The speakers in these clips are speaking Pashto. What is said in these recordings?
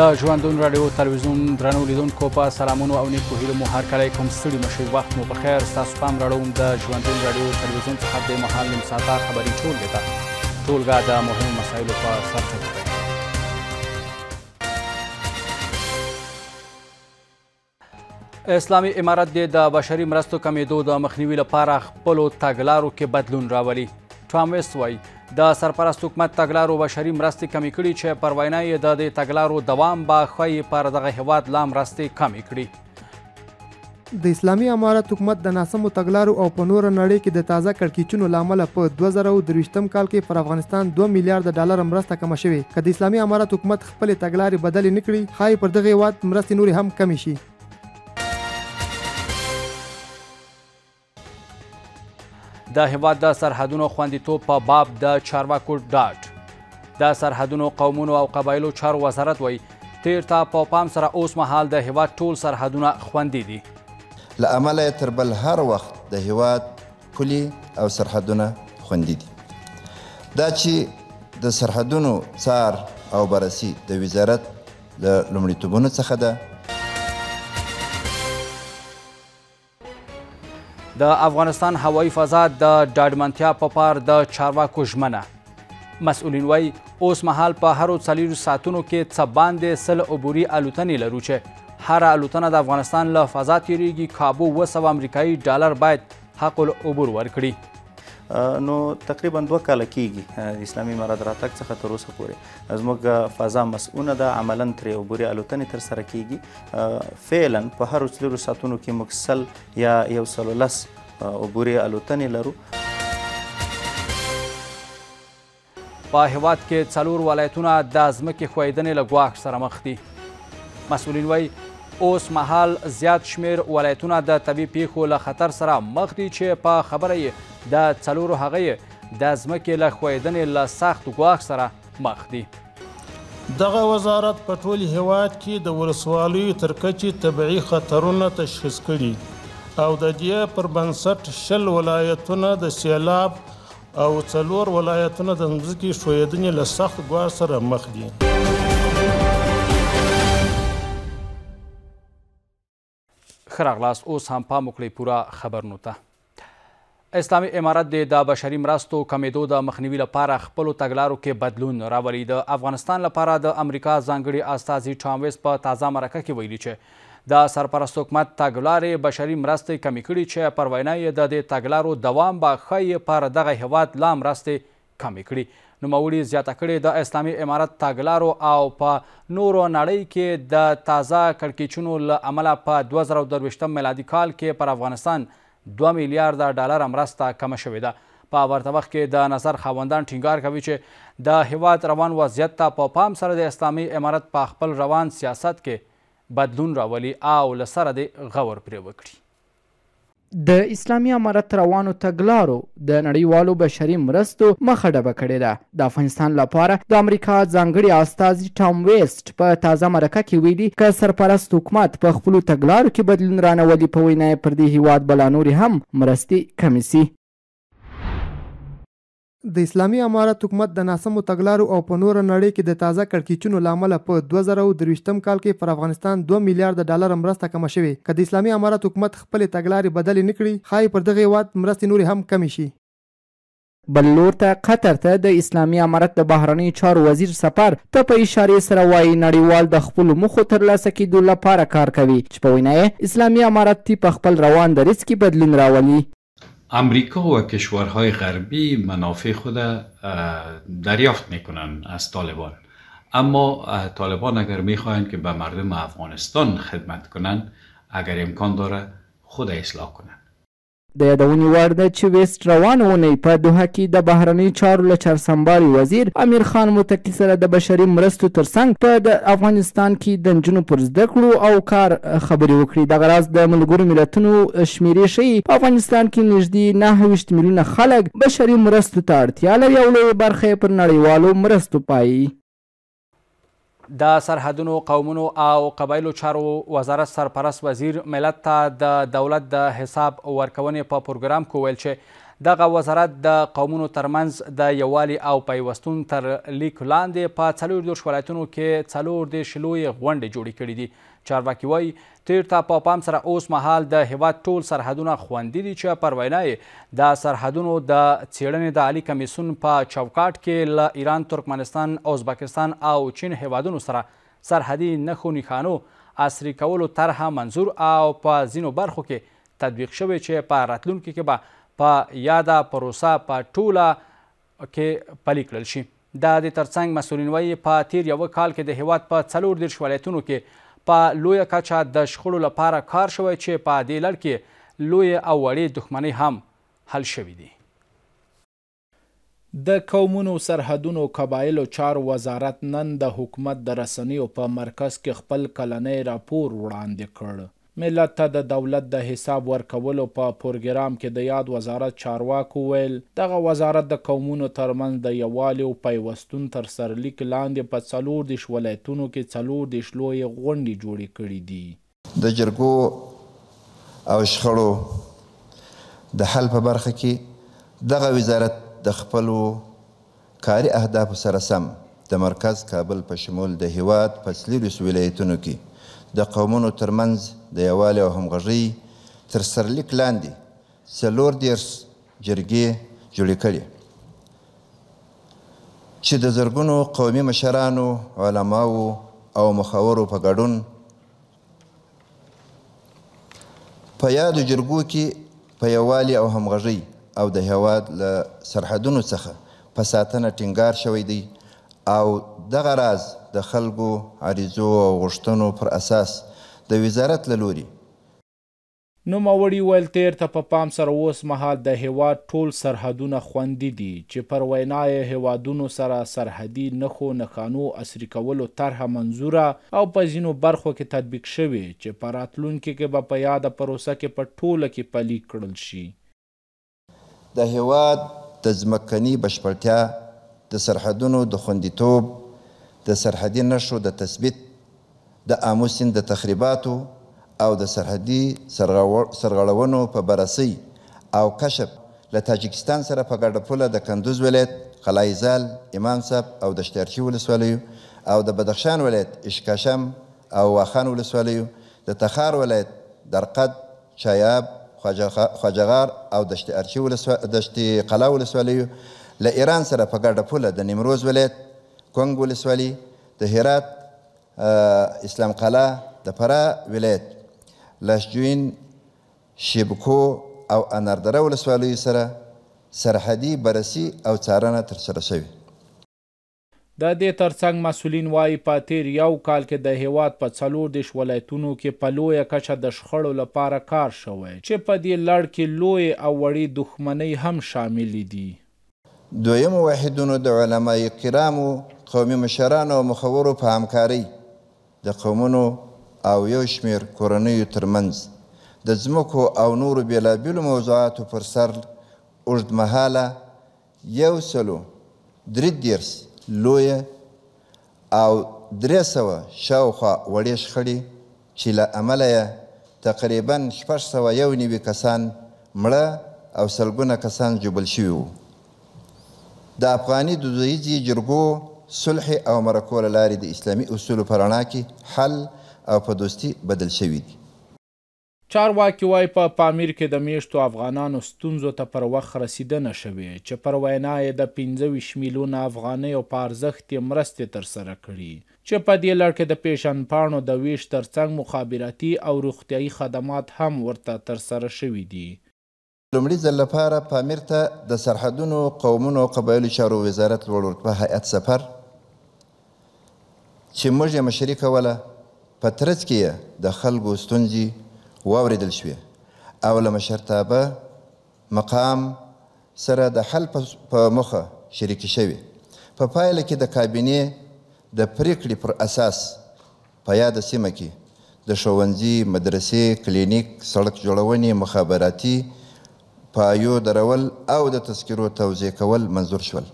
د ژوندون رادیو تلویزیون درنو لیدونکو په سلامونو او نیکو هیلو مو هر کله کوم ستړي مشي وخت مو په خیر تاسو پام راړوم د ژوندون رادیو تلویزیون څخه د مهال نیم ساعته خبري ټول لیدا ټولګه د مهمو مسایلو په سر چلوي اسلامي امارات د بشري مرستو کمیدو د مخنیوي لپاره خپل تګلارو کې بدلون راولي ټام ویست وایي د سرپرست حکومت تګلارو بشري مرستې کمی کړي چې پر وینا یې د دې تګلارو دوام به ښایي پر دغه هیواد لا مرستې کمی کړي د اسلامي امارت حکومت د ناسمو تګلارو او په نوره نړۍ کې د تازه کړکېچونو له امله په 2023م کال کې پر افغانستان 2 میلیارډ ډالر مرسته کمه شوې که د اسلامي امارت حکومت خپل تګلارې بدلې نکړي خای پر دغه هیواد مرستې نورې هم کمی شي د هیواد د سرحدونو خوندیتوب په باب د چارواکو ډاټ د سرحدونو قومونو او قبایلو چارو وزارت وایي تیر ته په پا پام سره اوس مهال د هیواد ټول سرحدونه خوندي دي له امله تر بل هر وخت د هیواد پولي او سرحدونه خوندي دي دا چې د سرحدونو څار او بررسي د وزارت له لومړیتوبونو څخه ده د افغانستان هوایي فضا د ډاډمنتیا په پار د چارواکو ژمنه مسؤلین وایي اوس مهال په هرو څلورو ساعتونو کې څه باندې سل عبوري الوتنې لرو چې هره الوتنه د افغانستان له فضا تیریږي کابو اوه سوه امریکایي ډالر باید حق العبور ورکړي نو تقریبا دوه کاله کیږي اسلامي امارات راتګ څخه تر اوسه پورې زموږ فضا مسؤونه ده عملا ترې عبوري الوتنې ترسره کیږي فعلا په هرو څلورو ساعتونو کې موږ سل یا یو سل لس عبوري الوتنې لرو په هیواد کې څلور ولایتونه د ځمکې ښویدنې له ګواښ سره مخ دي مسؤلین وایي اوس مهال زیات شمیر ولایتونه د طبي پیښو له خطر سره مخ دي چې په خبره یې د څلورو هغه د ځمکې له ښویدنې له سخت ګواښ سره مخ دي دغه وزارت په ټول هیواد کې د ولسوالیو تر کچې طبعي خطرونه تشخیص کړي او د دې پر بنسټ شل ولایتونه د سیلاب او څلور ولایتونه د ځمکې ښویدنې له سخت ګواښ سره مخ دي خراغلاس اوس هم پام وکړئ پوره خبرونو ته اسلامي امارت د بشري مرستو کمیدو د مخنیوي لپاره خپل تګلارو کې بدلون راولي د افغانستان لپاره د امریکا ځانګړي استازي ټام ویس په تازه مرکه کې ویلي چې د سرپرست حکومت تګلارې بشري مرستې کمی کړي چې پر وینا یې د دې تګلارو دوام به ښایي پر دغه هیواد لا مرستې کمی کړي نوموړي زیاته کړې د اسلامي امارت تاګلارو او په نورو نړۍ کې د تازه کړکېچونو له امله په دوه زره درویشتم میلادي کال کې پر افغانستان دوه میلیارده ډالر مرسته کمه شوې ده په ورته وخت کې د نظر خاوندان ټینګار کوي چې د هیواد روان وضعیت ته په پا پام سره د اسلامي امارت په خپل روان سیاست کې بدلون راولي او له سره د غور پرې وکړي د اسلامي امارت روانو تګلارو د نړیوالو بشري مرستو مخه ډبه کړې ده د افغانستان لپاره د امریکا ځانګړي استازي ټام ویسټ په تازه مرکه کې ویلي ک سرپرست حکومت په خپلو تګلارو کې بدلون رانولي په وینا پر دې هیواد بلا نورې هم مرستې کمې سي د اسلامي امارت حکومت د ناسمو تګلارو او په نور نړۍ کې د تازه کړکیچونو لامل په 2023م کال کې پر افغانستان 2 میلیارډ ډالر مرسته کم شوې کله د اسلامي امارت حکومت خپل تګلارې بدلې نکړي خای پر دغه وات مرستې نور هم کم شي بلور ته قطر ته د اسلامي امارت د بهرنی چار وزیر سفر ته په اشاره سره وایي نړیوال د خپل مخو ترلاسه کیدو لپاره کار کوي چې په وینا اسلامي امارت تی په خپل روان دریس کې بدلون راولي امریکا و کشورهای غربی منافع خود دریافت میکنن از طالبان اما طالبان اگر میخواهند که به مردم افغانستان خدمت کنند اگر امکان داره خود اصلاح کنند د یادونې وړ ده چې ویست روان اونۍ په دوحه کې د بهرنی چارو له چارسنباري وزیر امیر خان متقي سره د بشري مرستو ترڅنګ په د افغانستان کې د نجونو پر زده کړو او کار خبرې وکړې دغه راز د ملګرو ملتونو شمیرې ښیي په افغانستان کې نږدې نهه ویشت میلیونه خلک بشري مرستو ته اړتیا لري او لویه برخه یې پر نړیوالو مرستو پایي د سرحدونو قومونو او قبایلو چارو وزارت سرپرست وزیر ملت ته د دولت د حساب ورکونې په پروګرام کې ویل چې دغه وزارت د قومونو ترمنځ د یووالي او پیوستون تر لیک لاندې په څلور دېرش ولایتونو کې څلور دېرش لویې غونډې جوړې کړې دي چارواکي وایي تیر ته په پام سره اوس مهال د هیواد ټول سرحدونه خوندي دي چې پر وینا یې د سرحدونو د څېړنې د عالی کمیسون په چوکاټ کې له ایران ترکمنستان ازبکستان او چین هیوادونو سره سرحدي نښو نښانو عصري کولو طرحه منظور او په ځینو برخو کې تطبیق شوی چې په راتلونکي کې به په یاده پروسه په ټوله کې پلي کړل شي دا د ترڅنګ مسؤلین وایي په تیر یوه کال کې د هیواد په څلور دېرش ولایتونو کې په لویه کچه د شخړو لپاره کار شوی چې په دې لړ کې لوی او وړې دښمنۍ هم حل شوې دي د قومونو سرحدونو قبایلو چار وزارت نن د حکومت د رسنیو په مرکز کې خپل کلنۍ راپور وړاندې کړ ملت ته د دولت د حساب ورکولو په پروګرام کې د یاد وزارت چارواکو ویل دغه وزارت د قومونو ترمنځ د یووالي او پیوستون تر سرلیک لاندې په څلور دېرش ولایتونو کې څلور دېرش لویې غونډې جوړې کړې دي د جرګو او شخړو د حل په برخه کې دغه وزارت د خپلو کاري اهدافو سره سم د مرکز کابل په شمول د هیواد په څلور ولایتونو کې د قومونو ترمنځ د یووالي او همغږۍ تر سرلیک لاندې څلور دېرش جرګې جوړې کړې چې د زرګونو قومي مشرانو علماو او مخورو په ګډون په یادو جرګو کې په یووالي او همغږۍ او د هیواد له سرحدونو څخه په ساتنه ټینګار شوی دی او دغه راز د خلکو عریضو او غوښتنو پر اساس د وزارت له لوري نوموړي ویل تیر ته په پا پام سره اوس مهال د هیواد ټول سرحدونه خوندي دي چې پر وینای هیوادونو سره سرحدي نخو نخانو اسری کولو طرحه منزوره او په ځینو برخو کې تطبیق شوی چې په راتلونکي کې به په یاد پروسه کې په ټوله کې پلي کړل شي د هیواد د ځمکني بشپړتیا د سرحدونو د خوندیتوب د سرحدي نښو د تثبیت د آمو سیند د تخریباتو او د سرحدي سرغړونو په بررسۍ او کشف له تاجکستان سره په ګډه پوله د کندوز ولایت قلایزال امام صاحب او د شترچي ولسوالیو او د بدخشان ولایت اشکاشم او واخان ولسوالیو د تخار ولایت درقد شایاب خواجهغار او دشت ارچي ولسوالۍ دشت قلا ولسوالیو له ایران سره په ګډه پوله د نیمروز ولایت کونګ ولسوالي د هرات اسلام قلعه د فراه ولایت لاشجوین شیبکو او اناردره ولسوالیو سره سرحدي برسي او څارنه ترسره شوې د دې ترڅنګ مسولین وایي پاتیر یو کال کې د هیواد په څلور دیش ولایتونو کې په لویه کچه د شخړو لپاره کار شوی چې په دې لړ کې لوی او وړې دښمنۍ هم شامل دي دویم واحدونو د علماء کرامو قومي مشرانو او مخورو په همکارۍ د قومونو او یو شمیر کورنیو ترمنځ د ځمکو او نورو بېلابېلو موضوعاتو پر سر اوږدمهاله یو سلو درې دېرش لویه او درې سوه شاوخوا وړې شخړې چې له امله یې تقریبا شپږ سوه یو نوي کسان مړه او سلګونه کسان جوبل شوي وو د افغاني دودیزې جرګو صلح او مرکو له لارې د اسلامي اصولو په رڼا کې حل او په دوستي بدل شوي دي چارواکي وای په پا پامیر کې د میشتو افغانانو ستونزو ته پر وخت رسیدنه شوې چې پر وینا یې د 25 میلیونه افغانۍ او پارزښت مرستې تر سره کړي چې په دې لړ کې د پیشن پاڼو د ویش ترڅنګ مخابراتي او روغتیايي خدمات هم ورته تر سره شوې دي لومړي ځل لپاره پامیر ته د سرحدونو قومونو او قبایلو چارو وزارت لوړ رتبه هیئت سفر چې موږ یې مشري کوله په ترڅ کې یې د خلکو ستونزې واورېدل شوې او له مشرتابه مقام سره د حل په مخه شریکې شوې په پا پایله کې د کابینې د پریکړې پر اساس په یاده سیمه کې د ښوونځي مدرسې کلینیک سړک جوړونې مخابراتي پایو درول او د تذکرو توضیح کول منظور شول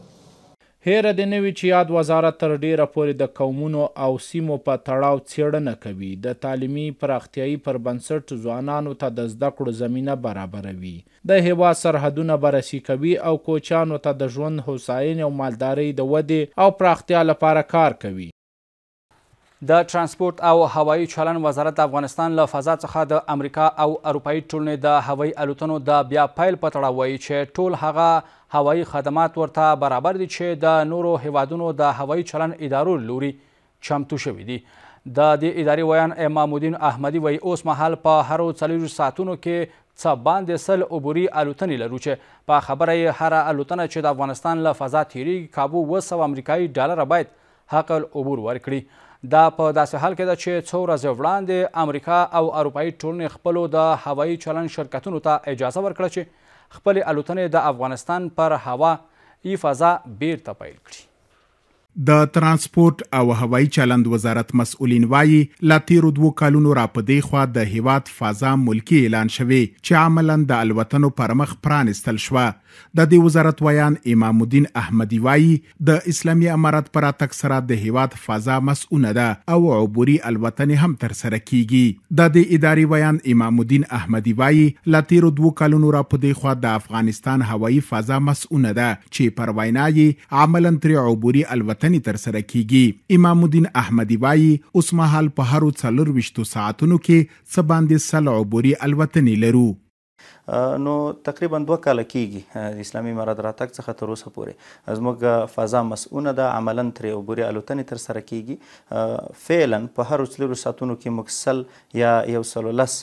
هیره د نوي چې یاد وزارت تر ډیره پورې د قومونو او سیمو په تړاو څیړنه کوي د تعلیمي پراختیايي پر بنسټ ځوانانو ته د زده کړو زمینه برابروي د هوا سرحدونه بررسي کوي او کوچانو ته د ژوند هوساینې او مالدارۍ د ودې او پراختیا لپاره کار کوي د ترانسپورت او هوایی چلن وزارت د افغانستان له فضا څخه د امریکا او اروپایي ټولنې د هوایی الوتنو د بیا پیل په تړاو وایي چې ټول هغه هوایی خدمات ورته برابر دي چې د نورو هیوادونو د هوایی چلن ادارو لوري چمتو شوي دي د دې ادارې ویان امام الدین احمدي وایي اوس مهال په هرو څلوېښتو ساعتونو کې څه باندې سل عبوري الوتنې لرو چې په خبره یې هره الوتنه چې د افغانستان له فضا تیریږي کابو اوه سوه امریکایي ډالره باید حق العبور ورکړي دا په داسې حال کې ده چې څو ورځې وړاندې امریکا او اروپایي ټولنې خپلو د هوایي چلند شرکتونو ته اجازه ورکړه چې خپلې الوتنې د افغانستان پر هوا ای فضا بیرته پیل کړي د ترانسپورت او هوایي چلند وزارت مسؤلین وایي لا تیرو دوو کالونو را پدې خو د هیواد فضا ملکی اعلان شوه چې عملاً د الوتنو پر مخ پرانستل شوه د دې وزارت ویان امام الدین احمدی وایي د اسلامي امارات پر اتک سره د هیواد فضا مسؤونه ده او عبوري الوطن هم تر سره کیږي د دې اداري ویان امام الدین احمدی وایي لاتیرو دوه کلونو را په دې خوا د افغانستان هوایي فضا مسؤونه ده چې پر وینایي عملا تر عبوري الوطن تر سره کیږي امام الدین احمدی وایي اوس مهال په هرو څلور وشتو ساعتونو کې څه باندې سل عبوري الوطنې لرو نو تقریبا دوه کاله کیږي اسلامي امارات راتګ څخه تر اوسه پورې زموږ فضا مسؤونه ده عملا ترې عبوري الوتنې تر سره کیږي فعلا په هرو څلورو ساعتونو کې موږ سل یا یو سلو لس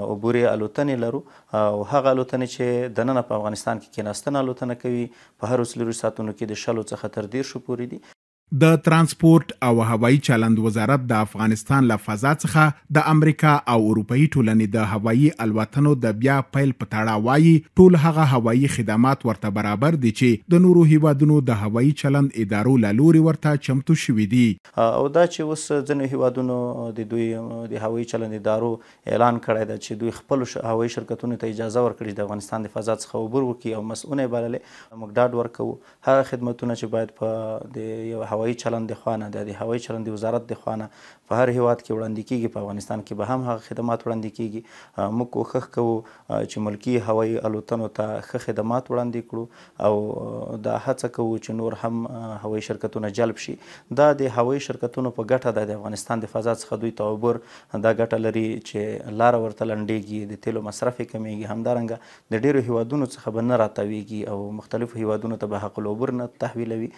عبوري الوتنې لرو او هغه الوتنې چې دننه په افغانستان کې کېناستنه الوتنه کوي په هرو څلورو ساعتونو کې د شلو څخه تر دېرشو پورې دي د ترانسپورت او هوایی چلند وزارت د افغانستان له فضا څخه د امریکا او اروپאי ټولنې د هوایی الوتنو د بیا پیل په تړه وایي ټول هغه هوایی خدمات ورته برابر دي چې د نورو هیوادونو د هوایی چلند ادارو له لوري ورته چمتو شوې دي او دا چې اوس ځنې هیوادونو د دوی د هوایی چلند ادارو اعلان کړی دی چې دوی خپل هوایی شرکتونو ته اجازه ورکړي د افغانستان د فضا څخه عبور وکړي او مسؤلونه بللې مقدار ورکوو هغه خدماتونه چې باید په د یو هوایي چلند د خوانه د هوایي چلند د وزارت د خوانه په هر هیواد کې وړاندې کیږي په افغانستان کې به هم هغه خدمات وړاندې کیږي موږ کوښښ کوو چې ملکی هوایي الوتنو ته ښه خدمات وړاندې کړو او دا هڅه کوو چې نور هم هوایي شرکتونه جلب شي دا د هوایي شرکتونو په ګټه ده د افغانستان د فضا څخه دوی تعبر دا ګټه لري چې لار ورته لنډیږي د تیلو مصرف کمیږي همدارنګه د ډیرو هیوادونو څخه به نه راتویږي او مختلفو هیوادونو ته به حق العبور نه تحویلوي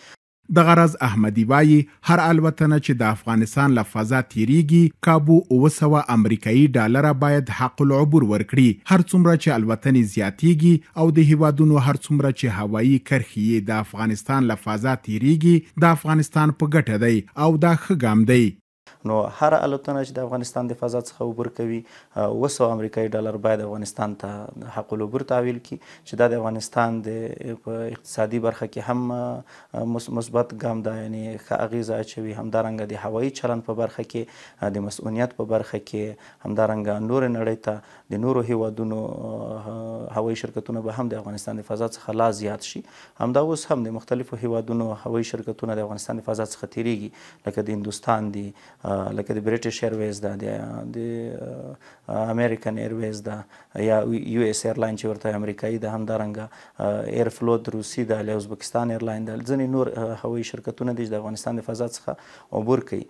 د غرض احمدی وایي هر الوتنه چې د افغانستان له فضا تیریږي کابو 200 امریکایي ډالر باید حق العبور ورکړي هر څومره چې الوتنې زیاتیږي او د هیوادونو هر څومره چې هوایی کرخې د افغانستان له فضا تیریږي د افغانستان په ګټه دی او دا ښه ګام دی نو هر الوتنه چې د افغانستان د فضا څخه عبور کوي وسو امریکایي ډالر باید افغانستان ته حق العبور تعویل کی چې دا د افغانستان د اقتصادي برخه کې هم مثبت ګام ده یعنی ښه اغیزه اچوي همدارنګه د هوایي چلن په برخه کې د مسؤلیت په برخه کې همدارنګه نور نړۍ ته د نورو هیوادونو هوایي شرکتونه به هم د افغانستان د فضا څخه لا زیات شي همدا اوس هم د مختلفو هیوادونو هوایي شرکتونه د افغانستان د فضا څخه تیریږي لکه د هندوستان دی لکه د بریټیش ایرویز ده د امریکن ایرویز ده یا یو اس ایرلاین چې ورته امریکایي ده همدارنګه ایر فلوت روسي ده له ازبکستان ایرلاین ده ځینې نور هوایي شرکتونه دي د افغانستان د فضا څخه عبور کوي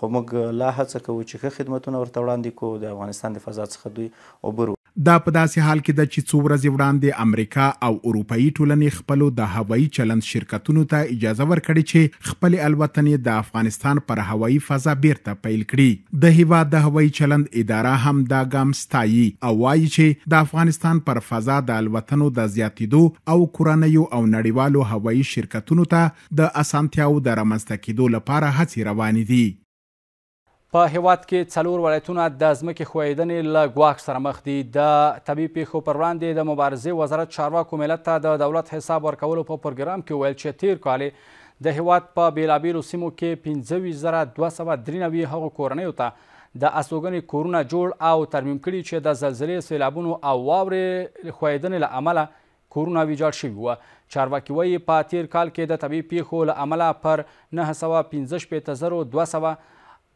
خو موږ لا هڅه کوو چې ښه خدمتونه ورته وړاندې کوو د افغانستان د فضا څخه دوی عبور دا په داسې حال کې ده چې څو ورځې وړاندې امریکا او اروپאי ټولنې خپل د هوایي چلند شرکتونو ته اجازه ورکړې چې خپل الوتنې د افغانستان پر هوایي فضا بیرته پیل کړي د هیواد د هوایي چلند اداره هم دا ګام ستایي او وایي چې د افغانستان پر فضا د الوتنو د زیاتیدو او کورنیو او نړیوالو هوایي شرکتونو ته د اسانتیاو د رامنځته کېدو لپاره هڅې روانې دي په هیواد کې څلور ولایتونه د ځمکې ښویدنې له ګواښ سره مخ دي د طبیعي پیښو پر وړاندې د مبارزې وزارت چارواکو ملت ته د دولت حساب ورکولو په پروګرام کې وویل چې تیر کالې د هیواد په بېلابېلو سیمو کې پنځه زره دوه سوه درې نوي هغو کورنیو ته د استوګنې کورونه جوړ او ترمیم کړي چې د زلزلې سیلابونو او واورې ښویدنې له امله کورونه ویجاړ شوي وه چارواکي وایي په تیر کال کې د طبیعي پیښو له امله پر نهه سوه پنځه شپېته زرو دوه سوه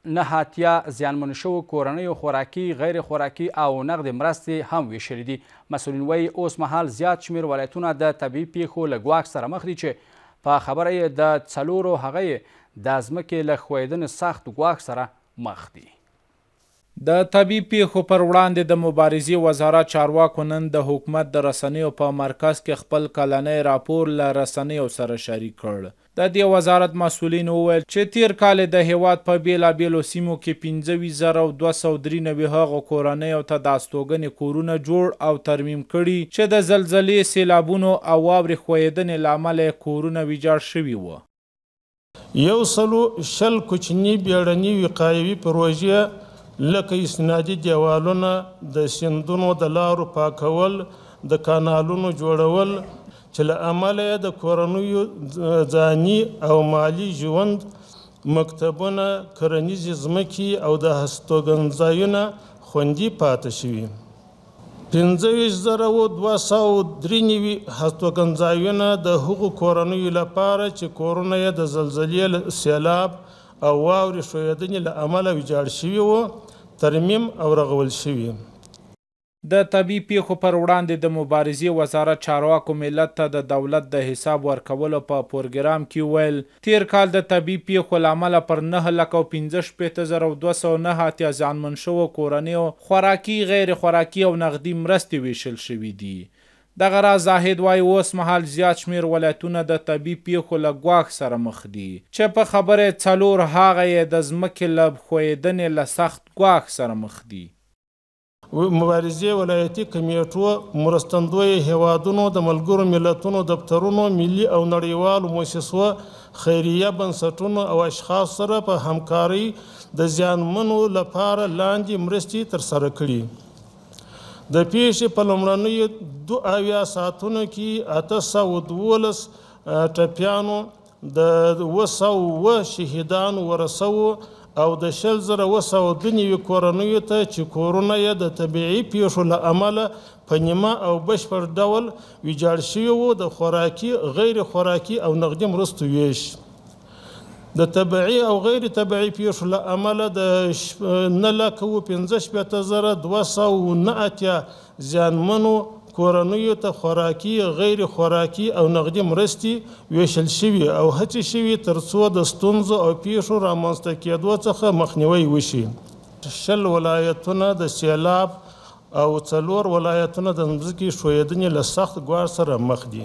نه اتیا زیانمن شوو کورنیو خوراکي غیر خوراکي او نقد مرستې هم ویشلې دي مسؤلین وایي اوس مهال زیات شمیر ولایتونه د طبیعي پیښو له ګواښ سره مخ دي چې په خبره یې د څلورو هغه یې د ځمکې له ښویدنې سخت ګواښ سره مخ دي د طبي پیښو پر وړاندې د مبارزې وزارت چارواکو نن د حکومت د رسنیو په مرکز کې خپل کلنی راپور له رسنیو سره شریک کړ د دې وزارت مسولین وویل چې تیر کال د هیواد په بیلابیلو سیمو کې 15293 هغه کورنۍ او ته د استوګنې کورونه جوړ او ترمیم کړي چې د زلزلې سیلابونو او واورې خویدنې لامل کورونه ویجاړ شوي وو یو سلو شل کوچنی بیړنی وقایوي پروژې لکه اسنادي دیوالونه د سندونو د لارو پاکول د کانالونو جوړول چې له امله د کورنیو ځاني او مالی ژوند مکتبونه کرنیزې ځمکې او د هستوګنځایونه خوندي پاتې شوي پنځه زره او دوه سوه درې نوي هستوګنځایونه د هغو کورنیو لپاره چې کورونه یې د زلزلې سیلاب او واورې ښویدنې له امله ویجاړ شوي وو ترمیم او رغول شوي د طبي پیښو پر وړاندې د مبارزې وزارت چارواکو ملت ته د دولت د حساب ورکولو په پروګرام کې ویل تیر کال د طبي پیښو لامل پر 955209 ځانمن شو کورنیو خوراکي غیر خوراکي او نقدي مرستې ویشل شوې دي دغه را زاهد وای اوس مهال زیات شمیر ولایتونه د طبي پیښو له ګواښ سره مخ دي چې په خبره څلور هاغه د ځمکې لب خویدنې له سخت ګواښ سره مخ دي مبارزې ولایتي کمیټو مرستندوی هوادونو د ملګرو ملتونو دفترونو ملي او نړیوالو مؤسسو خیریه بنسټونو او اشخاص سره په همکاري د زیانمنو لپاره لاندې مرستې ترسره کړي د پیښې په لومړنیو دوه اویا ساعتونو کې اته سوه دولس ټپیانو د اوه سوه شهیدانو ورسوو او د شل زره اوه سوه دوه نوي کورنیو ته چې کورونه یې د طبیعي پیښو له امله په نیمه او بشپړ ډول ویجاړ شوي وو د خوراکي غیر خوراکي او نغدي مرستو ویش د طبيعي او غیر طبيعي پیښو له امله د نه لکه 15 زره 200 نه اتیا زیانمنو کورنیو ته خوراکي غیر خوراکي او نغدي مرستي ویشل شوي او هڅې شوي ترڅو د ستونزو او پیښو رامنځته کېدو څخه مخنیوي وشي شل ولایتونه د سیلاب او څلور ولایتونه د مځکې ښویدنې له سخت ګوار سره مخ دي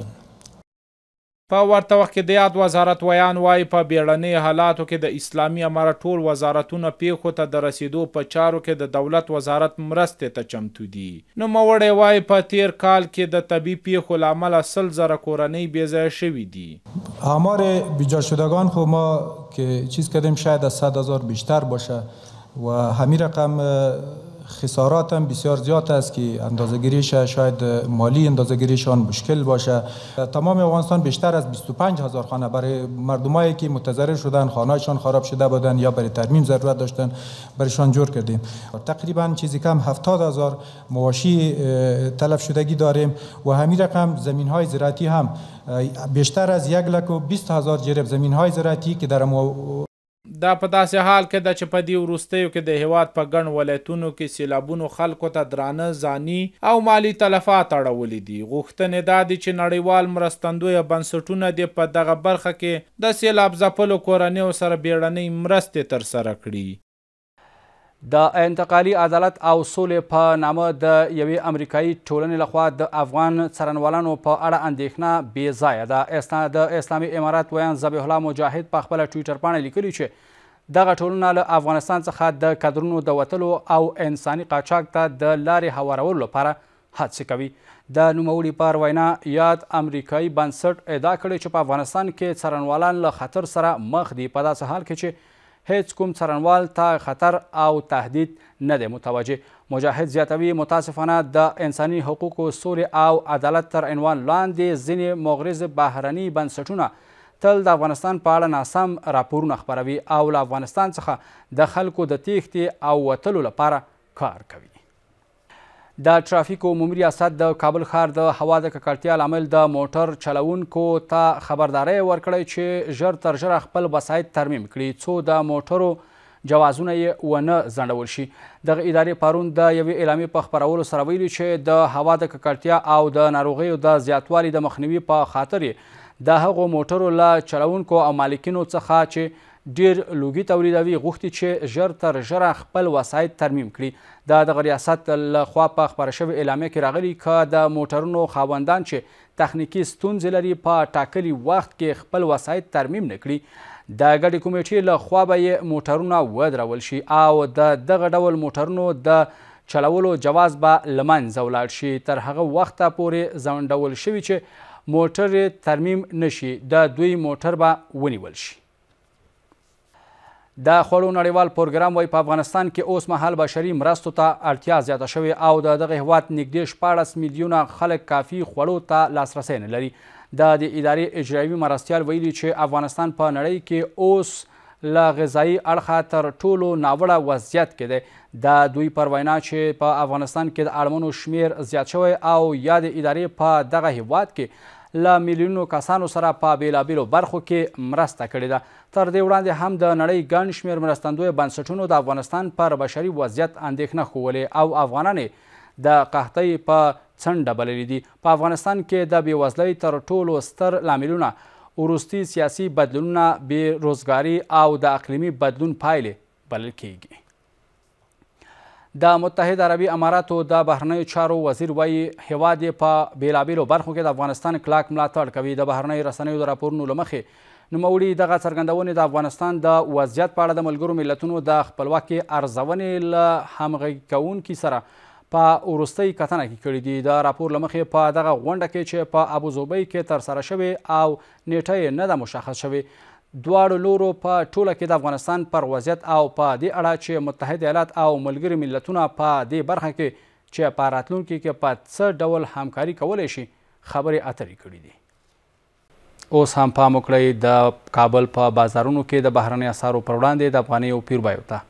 په ورته وخت کې د یاد وزارت ویان وایي په بیړنۍ حالاتو کې د اسلامي امارت ټول وزارتونه پیښو ته د رسیدو په چارو کې د دولت وزارت مرستې ته چمتو دي نوموړی وایي په تیر کال کې د طبي پیښو له امله سل زره کورنۍ بېځایه شوي دي آمار بیجا شدگان خو ما که چیز کردیم شاید از صد هزار بیشتر باشه و همین رقم خسارات هم بسیار زیاد است که اندازه‌گیریش شاید مالی اندازه‌گیریشان مشکل باشه تمام افغانستان بیشتر از 25 هزار خانه برای مردمایی که متضرر شدن خانه‌شان خراب شده بودن یا برای ترمیم ضرورت داشتن برایشان جور کردیم تقریبا چیزی کم 70 هزار مواشی تلف شدگی داریم و همین رقم زمین های زراعتی هم بیشتر از 1 لک و 20 هزار جریب زمین های زراعتی که در دا په داسې حال کې ده چې په دې وروستیو کې د هیواد په ګڼ ولایتونو کې سیلابونو خلکو ته درانه ځاني او مالی تلفات اړولي دي غوښتنې دا دي چې نړیوال مرستندویه بنسټونه دې په دغه برخه کې د سیلاب ځپلو کورنیو سره بیړنۍ مرستې ترسره کړي د انتقالي عدالت او سولې په نامه د یوې امریکایي ټولنې لخوا د افغان څارنوالانو په اړه اندېښنه بې ځایه ده د اسلامي امارات ویان ذبیح الله مجاهد په خپله ټویټر پاڼه لیکلي چې دغه ټولنه له افغانستان څخه د کادرونو د وتلو او انساني قاچاق ته د لارې هوارولو لپاره هڅې کوي د نوموړي پر وینا یاد امریکایي بنسټ ادعا کړې چې په افغانستان کې څارنوالان له خطر سره مخ دي په داسې حال کې چې هیڅ کوم څارنوال ته خطر او تهدید نه دی متوجه مجاهد زیاتوي متاسفانه د انساني حقوقو سولې او عدالت تر عنوان لاندې ځینې مغرض بهرني بنسټونه تل د افغانستان په اړه ناسم راپورونه خپروي او له افغانستان څخه د خلکو د تیښتې او وتلو لپاره کار کوي د ټرافیکو عمومي ریاست د کابل ښار د هوا د ککړتیا لامل د موټر چلوونکو ته خبرداري ورکړی چې ژر تر ژره خپل وسایط ترمیم کړي څو د موټرو جوازونه یې ونه ځنډول شي دغه ادارې پرون د یوې اعلامیې په خپرولو سره ویلي چې د هوا د ککړتیا او د ناروغیو د زیاتوالي د مخنیوي په خاطر یې د هغو موټرو له چلوونکو او مالکینو څخه چې ډیر لوګي تولیدوي غوښتي چې ژر تر ژره خپل وسایط ترمیم کړي د دغه ریاست له خوا په خبره شوې اعلامیه کې راغلي که د موټرونو خاوندان چې تخنیکی ستونزې لري په ټاکلي وخت کې خپل وسایط ترمیم نه کړي د ګډې کمیټې له خوا به یې موټرونه ودرول شي او د دغه ډول موټرونو د چلولو جواز به له منځه ولاړ شي تر هغه وخته پورې ځنډول شوي چې موټر ترمیم نشي د دوی موټر به ونیول شي د خوړو نړیوال پروګرام وای په افغانستان کې اوس مهال بشري مرستو ته اړتیا زیاته شوې او د دغه هیواد نږدې شپاړس میلیونه خلک کافي خوړو ته لاسرسی نه لري د د ادارې اجرایوي مرستیال ویلي چې افغانستان په نړۍ کې اوس له غذایي اړخه تر ټولو ناوړه وضعیت کې دی د دوی پر وینا چې په افغانستان کې د اړمنو شمیر زیات شوی او یا د ادارې په دغه هیواد کې له میلیونو کسانو سره په بیلابیلو برخو کې مرسته کړې ده تر دې وړاندې هم د نړۍ ګڼ شمېر مرستندویه بنسټونو د افغانستان پر بشري وضعیت اندېښنه ښولې او افغانانې د قحطۍ په څنډه بللې دي په افغانستان کې د بېوزلۍ تر ټولو ستر لاملونه وروستي سیاسي بدلونونه بې روزګاري او د اقلیمي بدلون پایلې بلل کیږي د متحد عربی اماراتو د بهرنیو چارو وزیر وایي هیواد یې په بېلابېلو برخو کې د افغانستان کلاک ملاتړ کوي د بهرنیو رسنیو د راپورونو له مخې نوموړي دغه څرګندونې د افغانستان د وضعیت په اړه د ملګرو ملتونو د خپلواکې ارزونې له همغږي کوونکي سره په وروستۍ کتنه کې کړي دي دا راپور له مخې په دغه غونډه کې چې په ابوظبي کې ترسره شوې او نیټه یې نه ده مشخص شوې دواړو لورو په ټوله کې د افغانستان پر وضعیت او په دې اړه چې متحد ایالات او ملګري ملتونه په دې برخه کې چې په راتلونکي کې په څه ډول همکاري کولی شي خبرې اترې کړي دي اوس هم پام وکړئ د کابل په بازارونو کې د بهرنۍ اسارو پر وړاندې د افغانیو پیربایو ته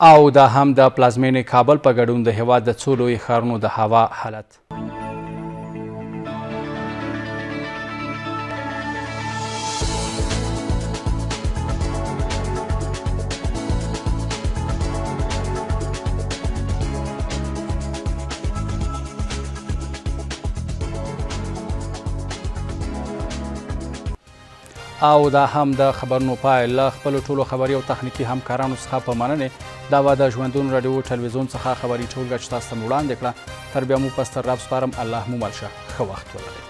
او دا هم د پلازمینې کابل په ګډون د هیواد د څو لوی ښارونو د هوا حالت او دا هم د خبرونو پای له خپلو ټولو خبري او تخنیکي همکارانو څخه په مننې دا و د ژوندون رادیو ټلویزیون څخه خبري ټولګه چې تاسو ته وړاندې کړه تر بیا مو پستر رب سپارم الله مو مل شه ښه وخت ولرئ